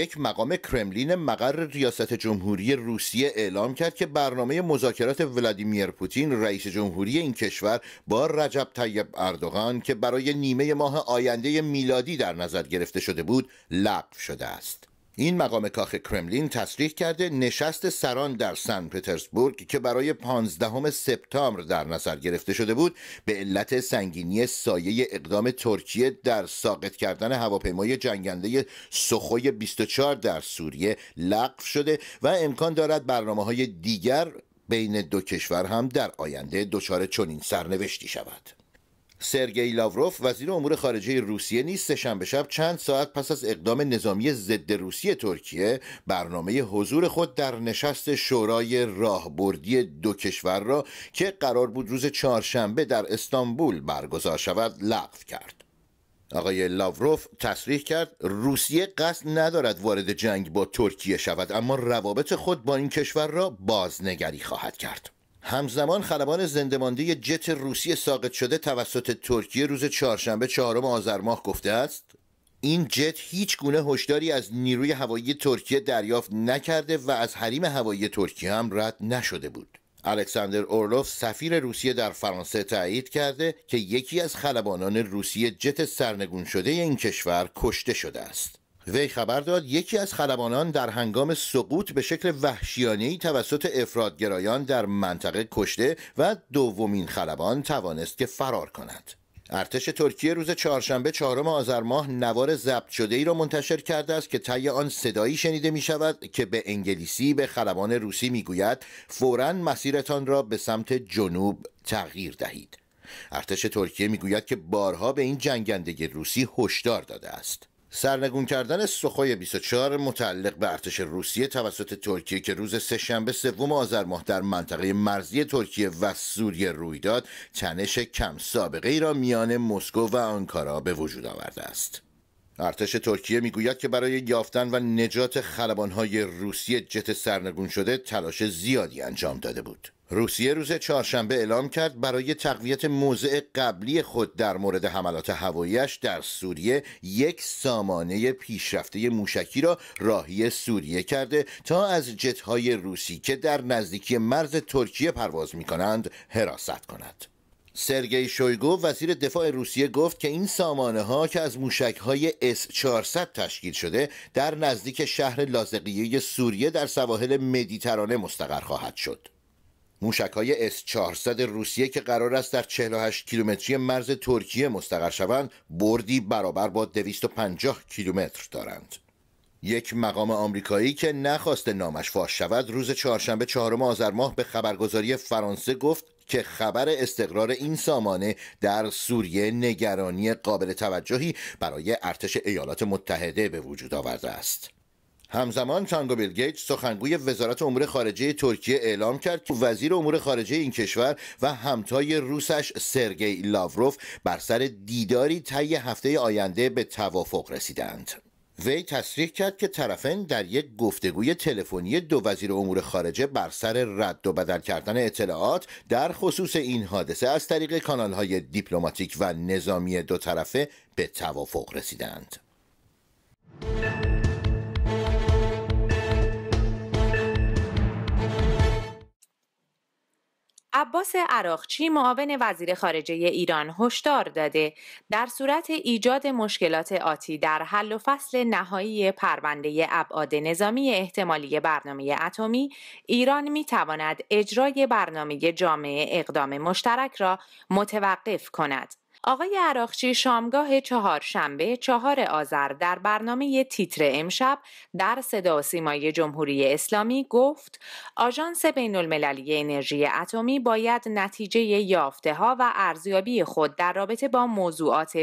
یک مقام کرملین مقر ریاست جمهوری روسیه اعلام کرد که برنامه مذاکرات ولادیمیر پوتین رئیس جمهوری این کشور با رجب طیب اردوغان که برای نیمه ماه آینده میلادی در نظر گرفته شده بود لغو شده است این مقام کاخ کرملین تصریح کرده نشست سران در سن پترزبورگ که برای 15 سپتامبر در نظر گرفته شده بود به علت سنگینی سایه اقدام ترکیه در ساقط کردن هواپیمای جنگنده سخوی 24 در سوریه لغو شده و امکان دارد برنامه های دیگر بین دو کشور هم در آینده دچار چنین سرنوشتی شود سرگئی لاوروف وزیر امور خارجه روسیه نیز سهشنبه شب چند ساعت پس از اقدام نظامی ضد روسیه ترکیه برنامه حضور خود در نشست شورای راهبردی دو کشور را که قرار بود روز چهارشنبه در استانبول برگزار شود لغو کرد آقای لاوروف تصریح کرد روسیه قصد ندارد وارد جنگ با ترکیه شود اما روابط خود با این کشور را بازنگری خواهد کرد همزمان خلبان زندهمانده جت روسی ساقط شده توسط ترکیه روز چهارشنبه چهارم آذر ماه گفته است این جت هیچ گونه هشداری از نیروی هوایی ترکیه دریافت نکرده و از حریم هوایی ترکیه هم رد نشده بود الکساندر اورلوف سفیر روسیه در فرانسه تایید کرده که یکی از خلبانان روسیه جت سرنگون شده این کشور کشته شده است وی خبر داد یکی از خلبانان در هنگام سقوط به شکل وحشیانه توسط افرادگرایان در منطقه کشته و دومین خلبان توانست که فرار کند ارتش ترکیه روز چهارشنبه چهارم آذر ماه نوار ضبط شده ای را منتشر کرده است که طی آن صدایی شنیده می شود که به انگلیسی به خلبان روسی می گوید فورا مسیرتان را به سمت جنوب تغییر دهید ارتش ترکیه میگوید که بارها به این جنگندگی روسی هشدار داده است سرنگون کردن سخوی 24 متعلق به ارتش روسیه توسط ترکیه که روز سهشنبه سوم آذر ماه در منطقه مرزی ترکیه و سوریه روی داد تنش کم سابقه ای را میان مسکو و آنکارا به وجود آورده است ارتش ترکیه میگوید که برای یافتن و نجات خلبانهای روسیه جت سرنگون شده تلاش زیادی انجام داده بود روسیه روز چهارشنبه اعلام کرد برای تقویت موضع قبلی خود در مورد حملات هواییش در سوریه یک سامانه پیشرفته موشکی را راهی سوریه کرده تا از جتهای روسی که در نزدیکی مرز ترکیه پرواز می کنند حراست کند. سرگی شویگو وزیر دفاع روسیه گفت که این سامانه ها که از موشک های S-400 تشکیل شده در نزدیک شهر لازقیه سوریه در سواحل مدیترانه مستقر خواهد شد. موشک های S-400 روسیه که قرار است در 48 کیلومتری مرز ترکیه مستقر شوند بردی برابر با 250 کیلومتر دارند یک مقام آمریکایی که نخواست نامش فاش شود روز چهارشنبه چهارم آذر ماه به خبرگزاری فرانسه گفت که خبر استقرار این سامانه در سوریه نگرانی قابل توجهی برای ارتش ایالات متحده به وجود آورده است همزمان تانگو بیلگیج سخنگوی وزارت امور خارجه ترکیه اعلام کرد که وزیر امور خارجه این کشور و همتای روسش سرگی لاوروف بر سر دیداری طی هفته آینده به توافق رسیدند. وی تصریح کرد که طرفین در یک گفتگوی تلفنی دو وزیر امور خارجه بر سر رد و بدل کردن اطلاعات در خصوص این حادثه از طریق کانالهای دیپلماتیک و نظامی دو طرفه به توافق رسیدند. عباس عراقچی معاون وزیر خارجه ایران هشدار داده در صورت ایجاد مشکلات آتی در حل و فصل نهایی پرونده ابعاد نظامی احتمالی برنامه اتمی ایران می تواند اجرای برنامه جامعه اقدام مشترک را متوقف کند آقای عراقچی شامگاه چهارشنبه چهار آذر در برنامه تیتر امشب در صدا سیمای جمهوری اسلامی گفت آژانس بین المللی انرژی اتمی باید نتیجه یافته ها و ارزیابی خود در رابطه با موضوعات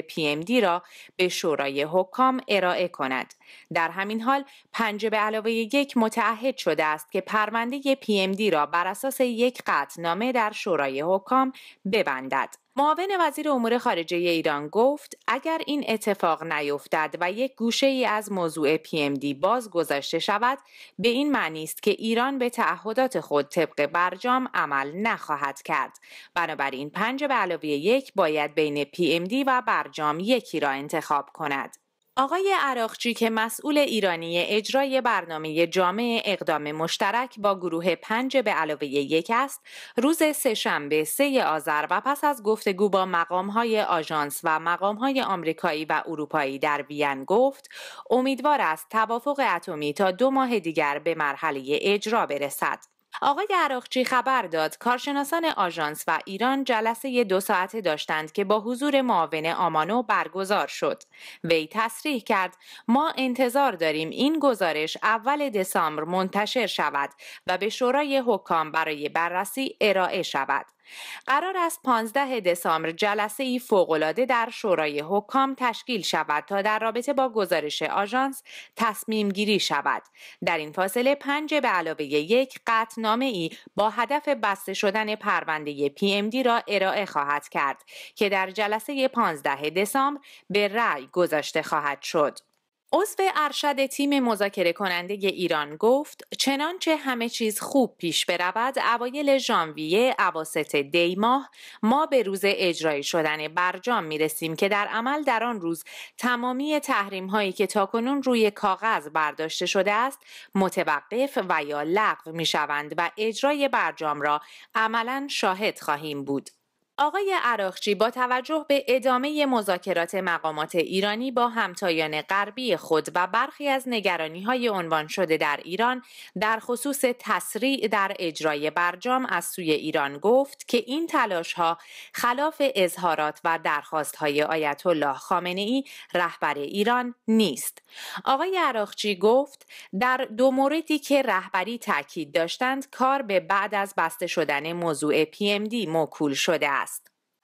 دی را به شورای حکام ارائه کند. در همین حال پنج به علاوه یک متعهد شده است که پرونده دی را بر اساس یک قطنامه در شورای حکام ببندد. معاون وزیر امور خارجه ایران گفت اگر این اتفاق نیفتد و یک گوشه ای از موضوع دی باز گذاشته شود به این معنی است که ایران به تعهدات خود طبق برجام عمل نخواهد کرد بنابراین پنج به علاوه یک باید بین دی و برجام یکی را انتخاب کند آقای عراقچی که مسئول ایرانی اجرای برنامه جامع اقدام مشترک با گروه پنج به علاوه یک است روز سهشنبه سه آذر و پس از گفتگو با های آژانس و های آمریکایی و اروپایی در وین گفت امیدوار است توافق اتمی تا دو ماه دیگر به مرحله اجرا برسد آقای عراقچی خبر داد کارشناسان آژانس و ایران جلسه دو ساعته داشتند که با حضور معاون آمانو برگزار شد. وی تصریح کرد ما انتظار داریم این گزارش اول دسامبر منتشر شود و به شورای حکام برای بررسی ارائه شود. قرار است 15 دسامبر جلسه ای فوقالعاده در شورای حکام تشکیل شود تا در رابطه با گزارش آژانس تصمیم گیری شود در این فاصله پنج به علاوه یک قطنامه ای با هدف بسته شدن پرونده پی ام دی را ارائه خواهد کرد که در جلسه 15 دسامبر به رأی گذاشته خواهد شد عضو ارشد تیم مذاکره کننده ایران گفت چنانچه همه چیز خوب پیش برود اوایل ژانویه اواسط دی ما به روز اجرایی شدن برجام می رسیم که در عمل در آن روز تمامی تحریم هایی که تاکنون روی کاغذ برداشته شده است متوقف و یا لغو می شوند و اجرای برجام را عملا شاهد خواهیم بود آقای عراقچی با توجه به ادامه مذاکرات مقامات ایرانی با همتایان غربی خود و برخی از نگرانی های عنوان شده در ایران در خصوص تسریع در اجرای برجام از سوی ایران گفت که این تلاش ها خلاف اظهارات و درخواست های آیت الله خامنه ای رهبر ایران نیست. آقای عراقچی گفت در دو موردی که رهبری تاکید داشتند کار به بعد از بسته شدن موضوع دی موکول شده است.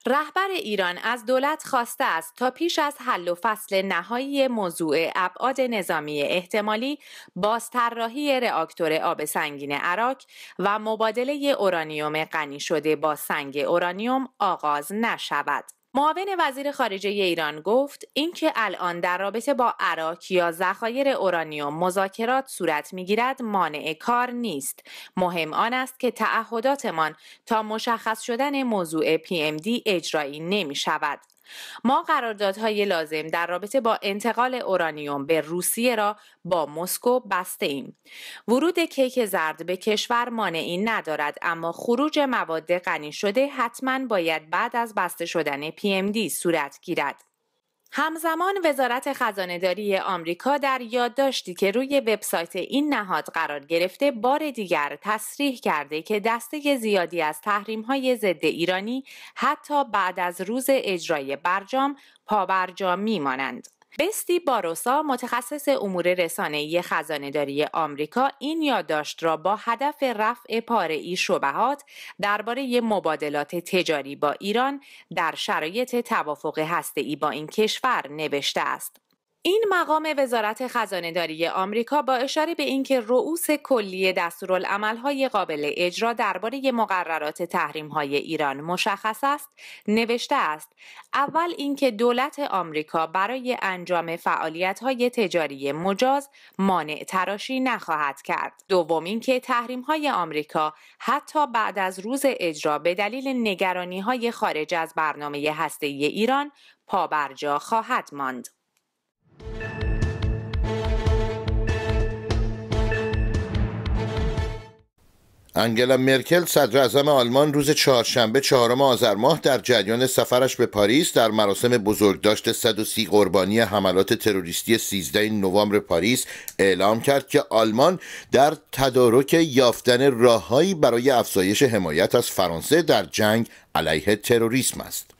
رهبر ایران از دولت خواسته است تا پیش از حل و فصل نهایی موضوع ابعاد نظامی احتمالی باز طراحی رآکتور آب سنگین عراق و مبادله اورانیوم غنی شده با سنگ اورانیوم آغاز نشود. معاون وزیر خارجه ایران گفت اینکه الان در رابطه با عراق یا ذخایر اورانیوم مذاکرات صورت میگیرد مانع کار نیست مهم آن است که تعهداتمان تا مشخص شدن موضوع دی اجرایی نمی شود ما قراردادهای لازم در رابطه با انتقال اورانیوم به روسیه را با مسکو بسته ایم. ورود کیک زرد به کشور مانعی ندارد اما خروج مواد غنی شده حتما باید بعد از بسته شدن PMD صورت گیرد. همزمان وزارت خزانه داری آمریکا در یادداشتی که روی وبسایت این نهاد قرار گرفته بار دیگر تصریح کرده که دسته زیادی از تحریم های ضد ایرانی حتی بعد از روز اجرای برجام پابرجا میمانند. بستی باروسا متخصص امور رسانه‌ای خزانهداری آمریکا این یادداشت را با هدف رفع پاره‌ای شبهات درباره مبادلات تجاری با ایران در شرایط توافق هسته‌ای با این کشور نوشته است. این مقام وزارت خزانه داری آمریکا با اشاره به اینکه رؤوس کلی دستورالعمل‌های قابل اجرا درباره مقررات تحریم‌های ایران مشخص است نوشته است اول اینکه دولت آمریکا برای انجام فعالیت‌های تجاری مجاز مانع تراشی نخواهد کرد دوم اینکه تحریم‌های آمریکا حتی بعد از روز اجرا به دلیل نگرانی خارج از برنامه هسته‌ای ایران پابرجا خواهد ماند انگلا مرکل صدر اعظم آلمان روز چهارشنبه چهارم آذر ماه در جریان سفرش به پاریس در مراسم بزرگداشت 130 قربانی حملات تروریستی 13 نوامبر پاریس اعلام کرد که آلمان در تدارک یافتن راههایی برای افزایش حمایت از فرانسه در جنگ علیه تروریسم است.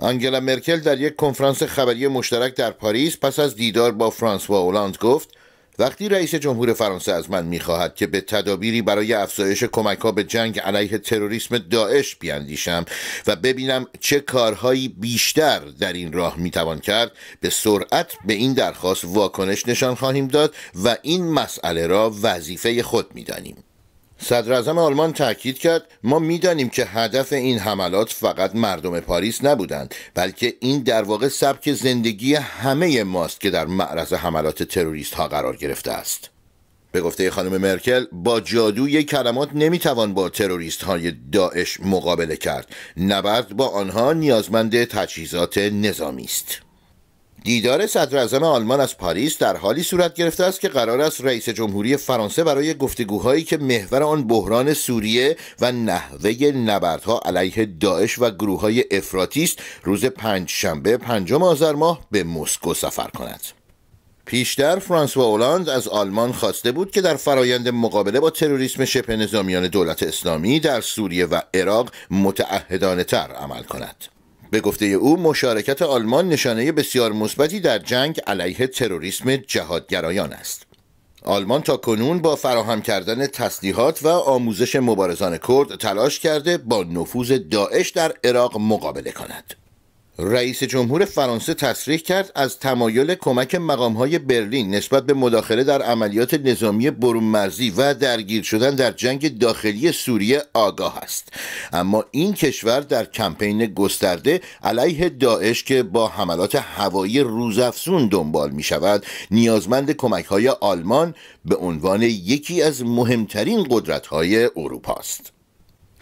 آنگلا مرکل در یک کنفرانس خبری مشترک در پاریس پس از دیدار با فرانسوا اولاند گفت وقتی رئیس جمهور فرانسه از من میخواهد که به تدابیری برای افزایش کمک ها به جنگ علیه تروریسم داعش بیاندیشم و ببینم چه کارهایی بیشتر در این راه میتوان کرد به سرعت به این درخواست واکنش نشان خواهیم داد و این مسئله را وظیفه خود میدانیم صدر آلمان تاکید کرد ما میدانیم که هدف این حملات فقط مردم پاریس نبودند بلکه این در واقع سبک زندگی همه ماست که در معرض حملات تروریست ها قرار گرفته است به گفته خانم مرکل با جادوی کلمات نمیتوان با تروریست های داعش مقابله کرد نبرد با آنها نیازمند تجهیزات نظامی است دیدار صدر آلمان از پاریس در حالی صورت گرفته است که قرار است رئیس جمهوری فرانسه برای گفتگوهایی که محور آن بحران سوریه و نحوه نبردها علیه داعش و گروه های افراطی است روز پنج شنبه پنجم آذر ماه به مسکو سفر کند پیشتر فرانسوا اولاند از آلمان خواسته بود که در فرایند مقابله با تروریسم شبه نظامیان دولت اسلامی در سوریه و عراق متعهدانه تر عمل کند به گفته او مشارکت آلمان نشانه بسیار مثبتی در جنگ علیه تروریسم جهادگرایان است آلمان تا کنون با فراهم کردن تسلیحات و آموزش مبارزان کرد تلاش کرده با نفوذ داعش در عراق مقابله کند رئیس جمهور فرانسه تصریح کرد از تمایل کمک های برلین نسبت به مداخله در عملیات نظامی برونمرزی و درگیر شدن در جنگ داخلی سوریه آگاه است اما این کشور در کمپین گسترده علیه داعش که با حملات هوایی روزافزون دنبال می شود نیازمند کمک های آلمان به عنوان یکی از مهمترین قدرت های اروپا است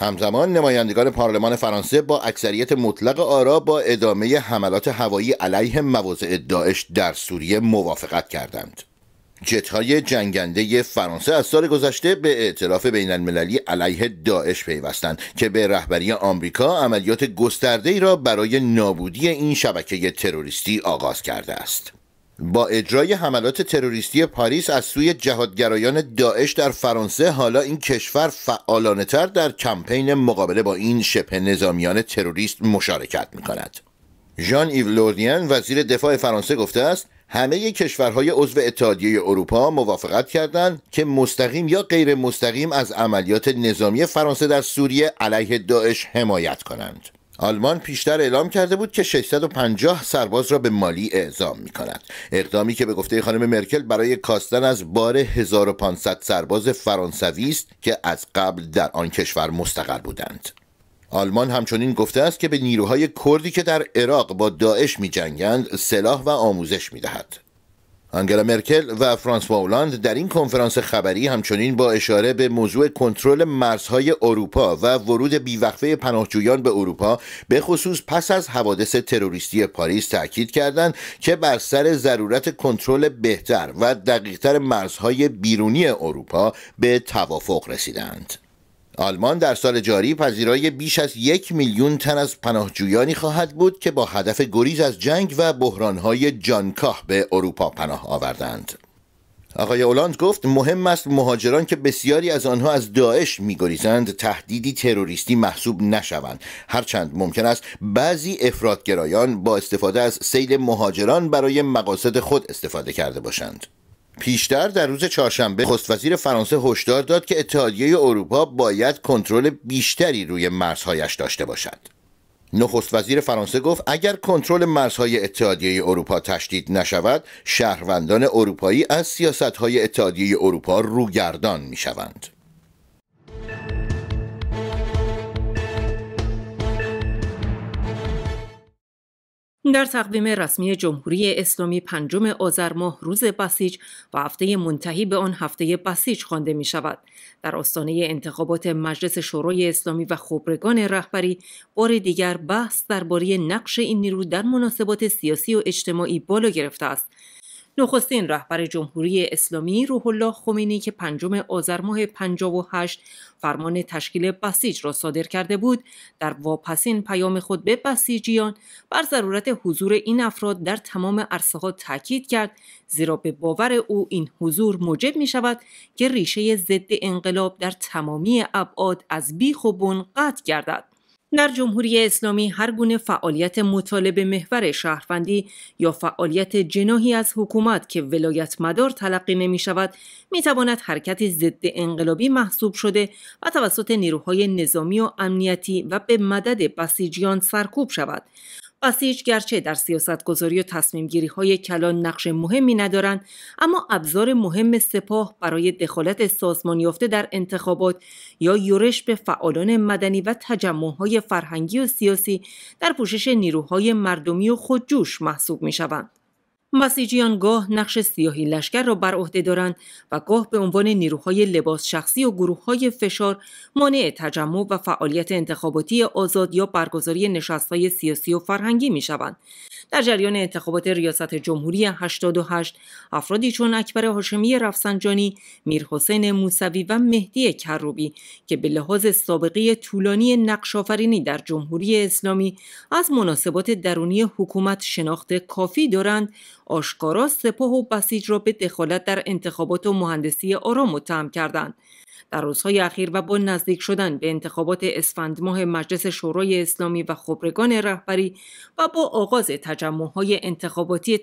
همزمان نمایندگان پارلمان فرانسه با اکثریت مطلق آرا با ادامه حملات هوایی علیه مواضع داعش در سوریه موافقت کردند. جتهای جنگنده فرانسه از سال گذشته به اعتراف بین المللی علیه داعش پیوستند که به رهبری آمریکا عملیات گسترده را برای نابودی این شبکه تروریستی آغاز کرده است. با اجرای حملات تروریستی پاریس از سوی جهادگرایان داعش در فرانسه حالا این کشور فعالانه تر در کمپین مقابله با این شبه نظامیان تروریست مشارکت می کند. ژان ایو لوردین وزیر دفاع فرانسه گفته است همه کشورهای عضو اتحادیه اروپا موافقت کردند که مستقیم یا غیر مستقیم از عملیات نظامی فرانسه در سوریه علیه داعش حمایت کنند. آلمان پیشتر اعلام کرده بود که 650 سرباز را به مالی اعزام می کند اقدامی که به گفته خانم مرکل برای کاستن از بار 1500 سرباز فرانسوی است که از قبل در آن کشور مستقر بودند آلمان همچنین گفته است که به نیروهای کردی که در عراق با داعش می جنگند سلاح و آموزش می دهد. آنگلا مرکل و فرانسوا اولاند در این کنفرانس خبری همچنین با اشاره به موضوع کنترل مرزهای اروپا و ورود بیوقفه پناهجویان به اروپا به خصوص پس از حوادث تروریستی پاریس تاکید کردند که بر سر ضرورت کنترل بهتر و دقیقتر مرزهای بیرونی اروپا به توافق رسیدند. آلمان در سال جاری پذیرای بیش از یک میلیون تن از پناهجویانی خواهد بود که با هدف گریز از جنگ و بحرانهای جانکاه به اروپا پناه آوردند. آقای اولاند گفت مهم است مهاجران که بسیاری از آنها از داعش میگریزند تهدیدی تروریستی محسوب نشوند هرچند ممکن است بعضی افرادگرایان با استفاده از سیل مهاجران برای مقاصد خود استفاده کرده باشند پیشتر در روز چهارشنبه خست وزیر فرانسه هشدار داد که اتحادیه اروپا باید کنترل بیشتری روی مرزهایش داشته باشد نخست وزیر فرانسه گفت اگر کنترل مرزهای اتحادیه اروپا تشدید نشود شهروندان اروپایی از سیاستهای اتحادیه اروپا روگردان می در تقویم رسمی جمهوری اسلامی پنجم آذر ماه روز بسیج و هفته منتهی به آن هفته بسیج خوانده می شود. در آستانه انتخابات مجلس شورای اسلامی و خبرگان رهبری بار دیگر بحث درباره نقش این نیرو در مناسبات سیاسی و اجتماعی بالا گرفته است. نخستین رهبر جمهوری اسلامی روح الله خمینی که پنجم آذر ماه 58 فرمان تشکیل بسیج را صادر کرده بود در واپسین پیام خود به بسیجیان بر ضرورت حضور این افراد در تمام عرصه ها تاکید کرد زیرا به باور او این حضور موجب می شود که ریشه ضد انقلاب در تمامی ابعاد از بیخ و بن قطع گردد در جمهوری اسلامی هر گونه فعالیت مطالبه محور شهروندی یا فعالیت جناهی از حکومت که ولایت مدار تلقی نمی شود می تواند حرکت ضد انقلابی محسوب شده و توسط نیروهای نظامی و امنیتی و به مدد بسیجیان سرکوب شود بسیج گرچه در گذاری و تصمیم های کلان نقش مهمی ندارند اما ابزار مهم سپاه برای دخالت سازمان یافته در انتخابات یا یورش به فعالان مدنی و تجمع های فرهنگی و سیاسی در پوشش نیروهای مردمی و خودجوش محسوب می شوند. مسیجیان گاه نقش سیاهی لشکر را بر عهده دارند و گاه به عنوان نیروهای لباس شخصی و گروه های فشار مانع تجمع و فعالیت انتخاباتی آزاد یا برگزاری نشستهای سیاسی و فرهنگی می در جریان انتخابات ریاست جمهوری 88 افرادی چون اکبر هاشمی رفسنجانی، میرحسین موسوی و مهدی کروبی که به لحاظ سابقه طولانی نقشافرینی در جمهوری اسلامی از مناسبات درونی حکومت شناخت کافی دارند آشکارا سپاه و بسیج را به دخالت در انتخابات و مهندسی آرا متهم کردند در روزهای اخیر و با نزدیک شدن به انتخابات اسفند ماه مجلس شورای اسلامی و خبرگان رهبری و با آغاز های انتخاباتی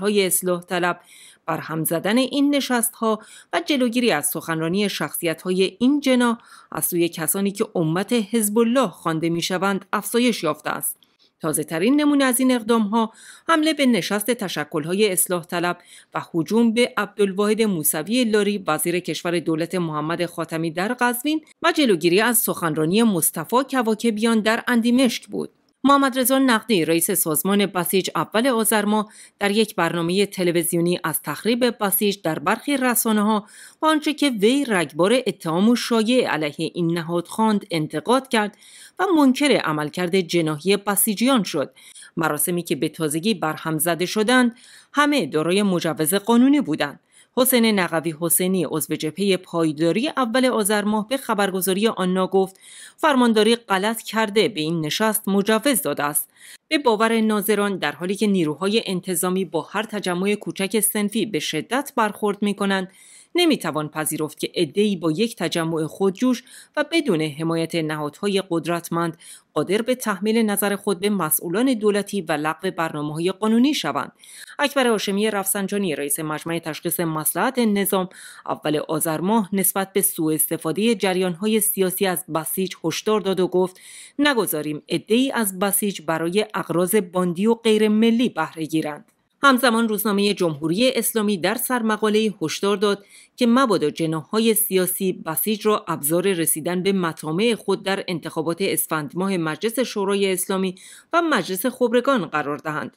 های اصلاح طلب بر هم زدن این نشست ها و جلوگیری از سخنرانی شخصیت های این جنا از سوی کسانی که امت حزب الله خوانده میشوند افزایش یافته است تازه ترین نمونه از این اقدام ها حمله به نشست تشکل های اصلاح طلب و حجوم به عبدالواحد موسوی لاری وزیر کشور دولت محمد خاتمی در قزوین و جلوگیری از سخنرانی مصطفی کواکبیان در اندیمشک بود. محمد رضا نقدی رئیس سازمان بسیج اول آذرما در یک برنامه تلویزیونی از تخریب بسیج در برخی رسانه ها با آنچه که وی رگبار اتهام و شایع علیه این نهاد خواند انتقاد کرد و منکر عملکرد جناهی بسیجیان شد مراسمی که به تازگی برهم زده شدند همه دارای مجوز قانونی بودند حسین نقوی حسینی عضو جبهه پایداری اول آذر ماه به خبرگزاری آنا گفت فرمانداری غلط کرده به این نشست مجوز داده است به باور ناظران در حالی که نیروهای انتظامی با هر تجمع کوچک سنفی به شدت برخورد می کنند نمیتوان پذیرفت که عدهای با یک تجمع خودجوش و بدون حمایت نهادهای قدرتمند قادر به تحمیل نظر خود به مسئولان دولتی و لغو برنامه قانونی شوند اکبر هاشمی رفسنجانی رئیس مجمع تشخیص مسلحت نظام اول آذر ماه نسبت به سوء استفاده جریان سیاسی از بسیج هشدار داد و گفت نگذاریم عدهای از بسیج برای اغراض باندی و غیر ملی بهره گیرند همزمان روزنامه جمهوری اسلامی در سرمقاله هشدار داد که مبادا های سیاسی بسیج را ابزار رسیدن به مطامع خود در انتخابات اسفند ماه مجلس شورای اسلامی و مجلس خبرگان قرار دهند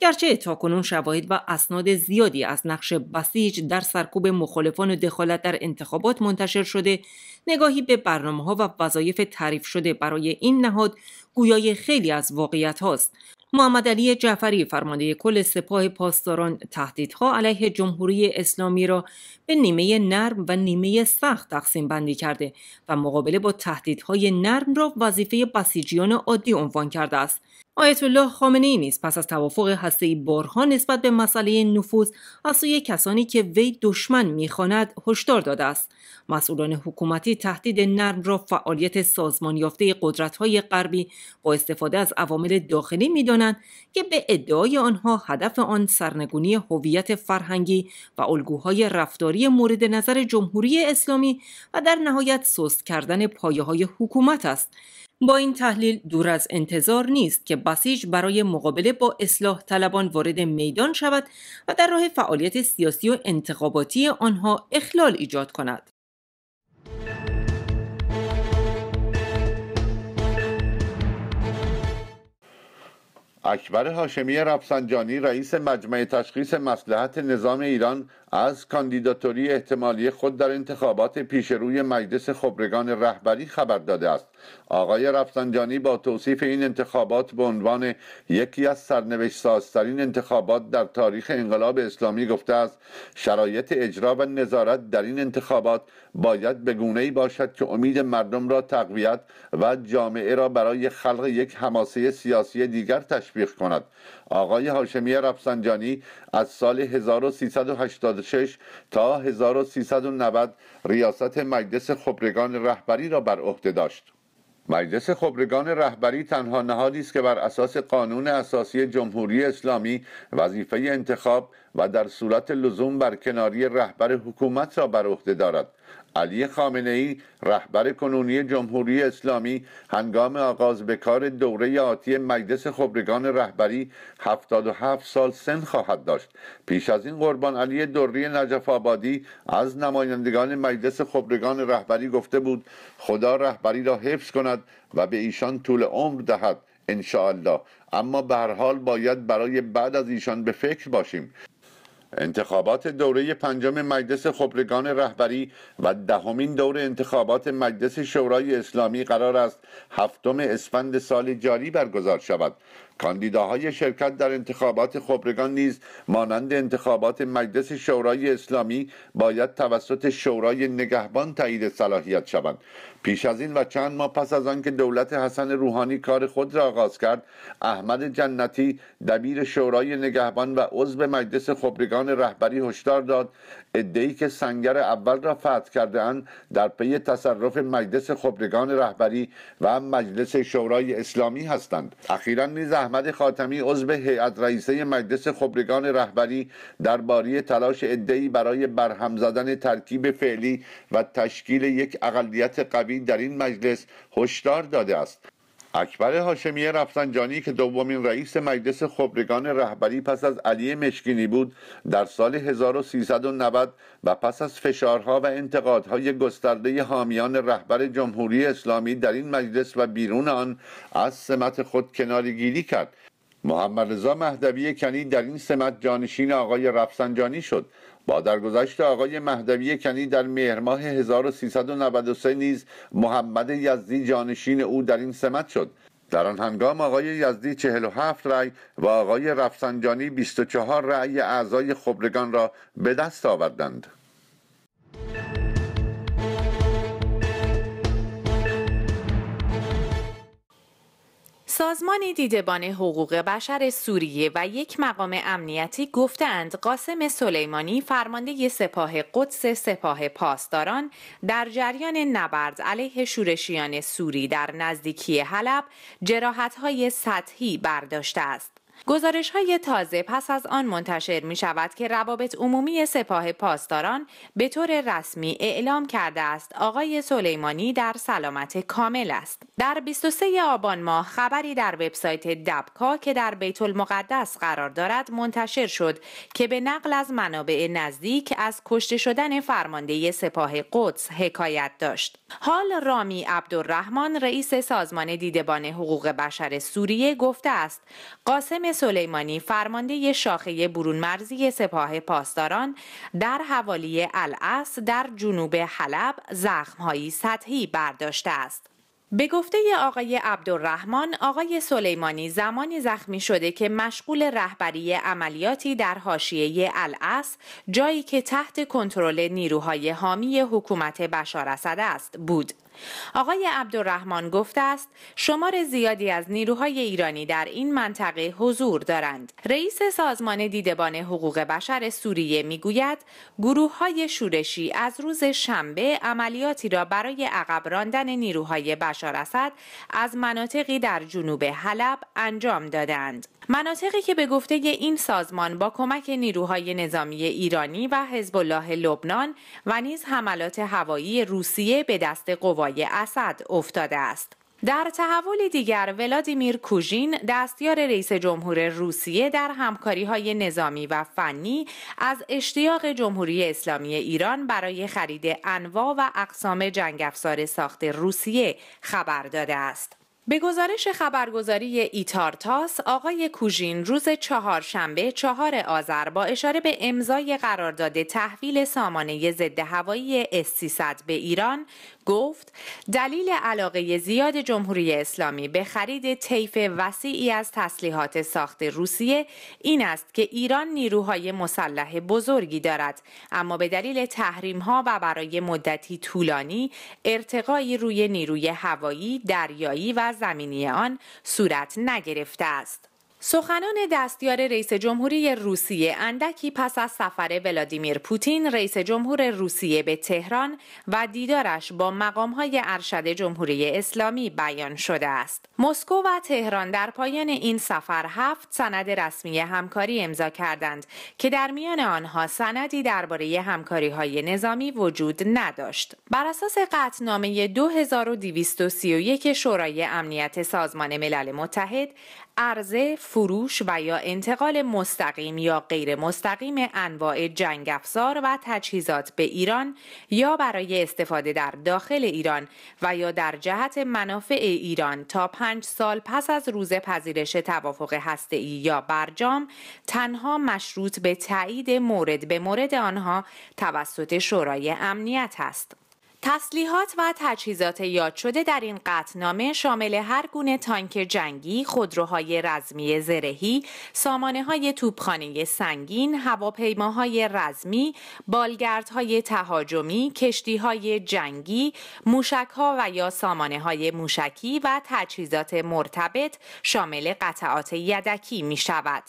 گرچه تاکنون شواهد و اسناد زیادی از نقش بسیج در سرکوب مخالفان و دخالت در انتخابات منتشر شده نگاهی به برنامه ها و وظایف تعریف شده برای این نهاد گویای خیلی از واقعیت هاست محمد علی جعفری فرمانده کل سپاه پاسداران تهدیدها علیه جمهوری اسلامی را به نیمه نرم و نیمه سخت تقسیم بندی کرده و مقابله با تهدیدهای نرم را وظیفه بسیجیان عادی عنوان کرده است آیت الله خامنه ای نیز پس از توافق هسته‌ای بارها نسبت به مسئله نفوذ از سوی کسانی که وی دشمن میخواند هشدار داده است مسئولان حکومتی تهدید نرم را فعالیت سازمان یافته قدرت‌های غربی با استفاده از عوامل داخلی میدانند که به ادعای آنها هدف آن سرنگونی هویت فرهنگی و الگوهای رفتاری مورد نظر جمهوری اسلامی و در نهایت سست کردن های حکومت است با این تحلیل دور از انتظار نیست که بسیج برای مقابله با اصلاح طلبان وارد میدان شود و در راه فعالیت سیاسی و انتخاباتی آنها اخلال ایجاد کند. اکبر هاشمی رفسنجانی رئیس مجمع تشخیص مسلحت نظام ایران از کاندیداتوری احتمالی خود در انتخابات روی مجلس خبرگان رهبری خبر داده است آقای رفسنجانی با توصیف این انتخابات به عنوان یکی از سرنوشت سازترین انتخابات در تاریخ انقلاب اسلامی گفته است شرایط اجرا و نظارت در این انتخابات باید به گونه‌ای باشد که امید مردم را تقویت و جامعه را برای خلق یک حماسه سیاسی دیگر تشویق کند آقای هاشمی رفسنجانی از سال 1386 تا 1390 ریاست مجلس خبرگان رهبری را بر عهده داشت. مجلس خبرگان رهبری تنها نهادی است که بر اساس قانون اساسی جمهوری اسلامی وظیفه انتخاب و در صورت لزوم بر کناری رهبر حکومت را بر عهده دارد علی خامنه ای رهبر کنونی جمهوری اسلامی هنگام آغاز به کار دوره آتی مجلس خبرگان رهبری 77 سال سن خواهد داشت پیش از این قربان علی دوری نجف آبادی از نمایندگان مجلس خبرگان رهبری گفته بود خدا رهبری را حفظ کند و به ایشان طول عمر دهد انشاءالله اما به هر حال باید برای بعد از ایشان به فکر باشیم انتخابات دوره پنجم مجلس خبرگان رهبری و دهمین دور انتخابات مجلس شورای اسلامی قرار است هفتم اسفند سال جاری برگزار شود کاندیداهای شرکت در انتخابات خبرگان نیز مانند انتخابات مجلس شورای اسلامی باید توسط شورای نگهبان تایید صلاحیت شوند پیش از این و چند ماه پس از آنکه دولت حسن روحانی کار خود را آغاز کرد احمد جنتی دبیر شورای نگهبان و عضو مجلس خبرگان رهبری هشدار داد ادعی که سنگر اول را فتح اند در پی تصرف مجلس خبرگان رهبری و مجلس شورای اسلامی هستند اخیرا نیز احمد خاتمی عضو هیئت رئیسه مجلس خبرگان رهبری درباره تلاش ای برای برهم زدن ترکیب فعلی و تشکیل یک اقلیت قوی در این مجلس هشدار داده است اکبر هاشمی رفسنجانی که دومین رئیس مجلس خبرگان رهبری پس از علی مشکینی بود در سال 1390 و پس از فشارها و انتقادهای گسترده حامیان رهبر جمهوری اسلامی در این مجلس و بیرون آن از سمت خود کنارگیری کرد محمد رضا مهدوی کنی در این سمت جانشین آقای رفسنجانی شد با درگذشت آقای مهدوی کنی در مهرماه 1393 نیز محمد یزدی جانشین او در این سمت شد در آن هنگام آقای یزدی 47 رأی و آقای رفسنجانی 24 رأی اعضای خبرگان را به دست آوردند سازمان دیدبان حقوق بشر سوریه و یک مقام امنیتی گفتند قاسم سلیمانی فرمانده سپاه قدس سپاه پاسداران در جریان نبرد علیه شورشیان سوری در نزدیکی حلب های سطحی برداشته است. گزارش های تازه پس از آن منتشر می شود که روابط عمومی سپاه پاسداران به طور رسمی اعلام کرده است آقای سلیمانی در سلامت کامل است. در 23 آبان ماه خبری در وبسایت دبکا که در بیت المقدس قرار دارد منتشر شد که به نقل از منابع نزدیک از کشته شدن فرمانده سپاه قدس حکایت داشت. حال رامی عبدالرحمن رئیس سازمان دیدبان حقوق بشر سوریه گفته است قاسم سلیمانی فرمانده شاخه برون مرزی سپاه پاسداران در حوالی الاس در جنوب حلب زخمهایی سطحی برداشته است. به گفته آقای عبدالرحمن آقای سلیمانی زمانی زخمی شده که مشغول رهبری عملیاتی در حاشیه الاس جایی که تحت کنترل نیروهای حامی حکومت بشار اسد است بود آقای عبدالرحمن گفته است شمار زیادی از نیروهای ایرانی در این منطقه حضور دارند. رئیس سازمان دیدبان حقوق بشر سوریه میگوید گروه های شورشی از روز شنبه عملیاتی را برای عقب راندن نیروهای بشار اسد از مناطقی در جنوب حلب انجام دادند. مناطقی که به گفته این سازمان با کمک نیروهای نظامی ایرانی و حزب الله لبنان و نیز حملات هوایی روسیه به دست قوای اسد افتاده است. در تحول دیگر ولادیمیر کوژین دستیار رئیس جمهور روسیه در همکاری های نظامی و فنی از اشتیاق جمهوری اسلامی ایران برای خرید انواع و اقسام افسار ساخت روسیه خبر داده است. به گزارش خبرگزاری ایتارتاس آقای کوژین روز چهارشنبه چهار آذر با اشاره به امضای قرارداد تحویل سامانه ضد هوایی S300 به ایران گفت دلیل علاقه زیاد جمهوری اسلامی به خرید طیف وسیعی از تسلیحات ساخت روسیه این است که ایران نیروهای مسلح بزرگی دارد اما به دلیل تحریم ها و برای مدتی طولانی ارتقایی روی نیروی هوایی، دریایی و زمینی آن صورت نگرفته است. سخنان دستیار رئیس جمهوری روسیه اندکی پس از سفر ولادیمیر پوتین رئیس جمهور روسیه به تهران و دیدارش با مقامهای ارشد جمهوری اسلامی بیان شده است. مسکو و تهران در پایان این سفر هفت سند رسمی همکاری امضا کردند که در میان آنها سندی درباره همکاری های نظامی وجود نداشت. بر اساس قطعنامه 2231 شورای امنیت سازمان ملل متحد عرضه، فروش و یا انتقال مستقیم یا غیر مستقیم انواع جنگ افزار و تجهیزات به ایران یا برای استفاده در داخل ایران و یا در جهت منافع ایران تا پنج سال پس از روز پذیرش توافق هسته ای یا برجام تنها مشروط به تایید مورد به مورد آنها توسط شورای امنیت است. تسلیحات و تجهیزات یاد شده در این قطنامه شامل هر گونه تانک جنگی، خودروهای رزمی زرهی، سامانه های توپخانه سنگین، هواپیماهای رزمی، بالگردهای تهاجمی، های جنگی، موشکها و یا سامانه های موشکی و تجهیزات مرتبط شامل قطعات یدکی می شود.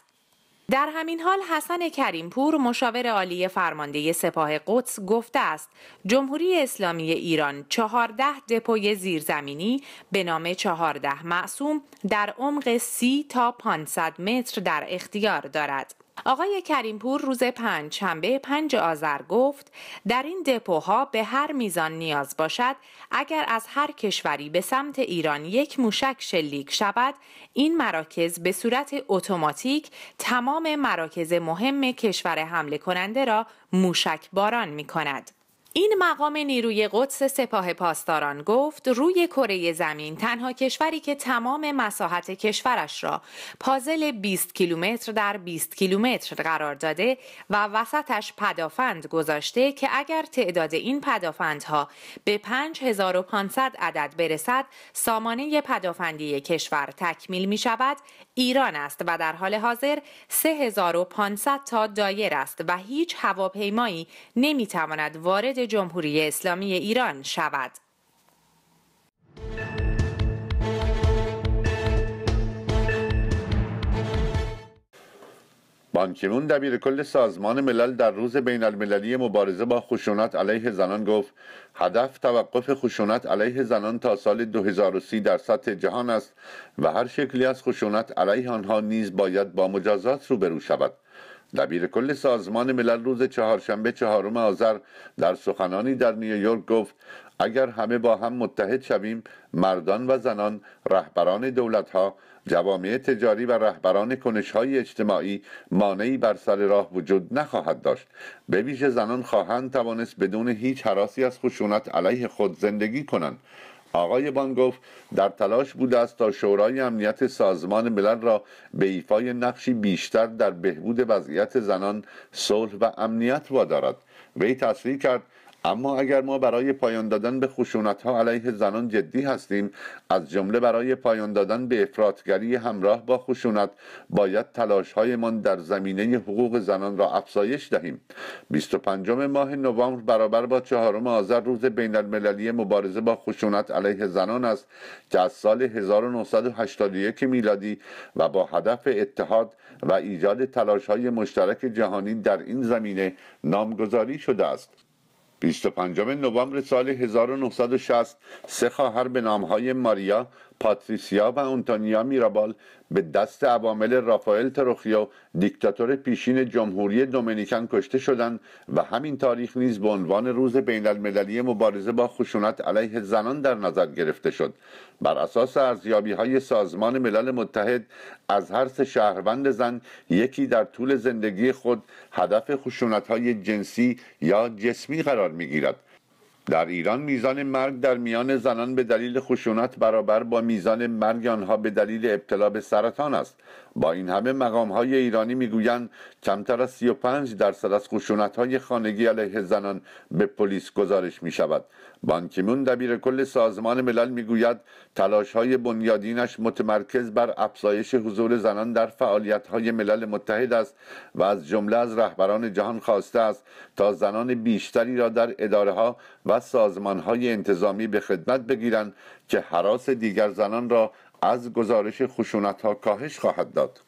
در همین حال حسن کریمپور مشاور عالی فرمانده سپاه قدس گفته است جمهوری اسلامی ایران چهارده دپوی زیرزمینی به نام چهارده معصوم در عمق 30 تا 500 متر در اختیار دارد. آقای کریمپور روز پنج شنبه پنج آذر گفت در این دپوها به هر میزان نیاز باشد اگر از هر کشوری به سمت ایران یک موشک شلیک شود این مراکز به صورت اتوماتیک تمام مراکز مهم کشور حمله کننده را موشک باران می کند. این مقام نیروی قدس سپاه پاسداران گفت روی کره زمین تنها کشوری که تمام مساحت کشورش را پازل 20 کیلومتر در 20 کیلومتر قرار داده و وسطش پدافند گذاشته که اگر تعداد این پدافندها به 5500 عدد برسد سامانه پدافندی کشور تکمیل می شود ایران است و در حال حاضر 3500 تا دایر است و هیچ هواپیمایی نمی تواند وارد جمهوری اسلامی ایران شود. بانکیمون دبیر کل سازمان ملل در روز بین المللی مبارزه با خشونت علیه زنان گفت هدف توقف خشونت علیه زنان تا سال 2030 در سطح جهان است و هر شکلی از خشونت علیه آنها نیز باید با مجازات روبرو شود. دبیر کل سازمان ملل روز چهارشنبه چهارم آذر در سخنانی در نیویورک گفت اگر همه با هم متحد شویم مردان و زنان رهبران دولتها جوامع تجاری و رهبران کنشهای اجتماعی مانعی بر سر راه وجود نخواهد داشت به ویژه زنان خواهند توانست بدون هیچ حراسی از خشونت علیه خود زندگی کنند آقای بان گفت در تلاش بوده است تا شورای امنیت سازمان ملل را به ایفای نقشی بیشتر در بهبود وضعیت زنان صلح و امنیت وادارد وی تصریح کرد اما اگر ما برای پایان دادن به خشونت ها علیه زنان جدی هستیم از جمله برای پایان دادن به افرادگری همراه با خشونت باید تلاش هایمان در زمینه حقوق زنان را افزایش دهیم 25 ماه نوامبر برابر با چهارم آذر روز بین المللی مبارزه با خشونت علیه زنان است که از سال 1981 میلادی و با هدف اتحاد و ایجاد تلاش های مشترک جهانی در این زمینه نامگذاری شده است 25 نوامبر سال 1960 سه خواهر به نامهای ماریا، پاتریسیا و آنتونیا میرابال به دست عوامل رافائل تروخیو دیکتاتور پیشین جمهوری دومینیکن کشته شدند و همین تاریخ نیز به عنوان روز بین المللی مبارزه با خشونت علیه زنان در نظر گرفته شد بر اساس ارزیابی های سازمان ملل متحد از هر سه شهروند زن یکی در طول زندگی خود هدف خشونت های جنسی یا جسمی قرار می گیرد در ایران میزان مرگ در میان زنان به دلیل خشونت برابر با میزان مرگ آنها به دلیل ابتلا به سرطان است با این همه مقام های ایرانی میگویند کمتر از 35 درصد از خشونت های خانگی علیه زنان به پلیس گزارش می شود بانکیمون دبیر کل سازمان ملل میگوید تلاش های بنیادینش متمرکز بر افزایش حضور زنان در فعالیت های ملل متحد است و از جمله از رهبران جهان خواسته است تا زنان بیشتری را در اداره ها و سازمان های انتظامی به خدمت بگیرند که حراس دیگر زنان را از گزارش خشونت ها کاهش خواهد داد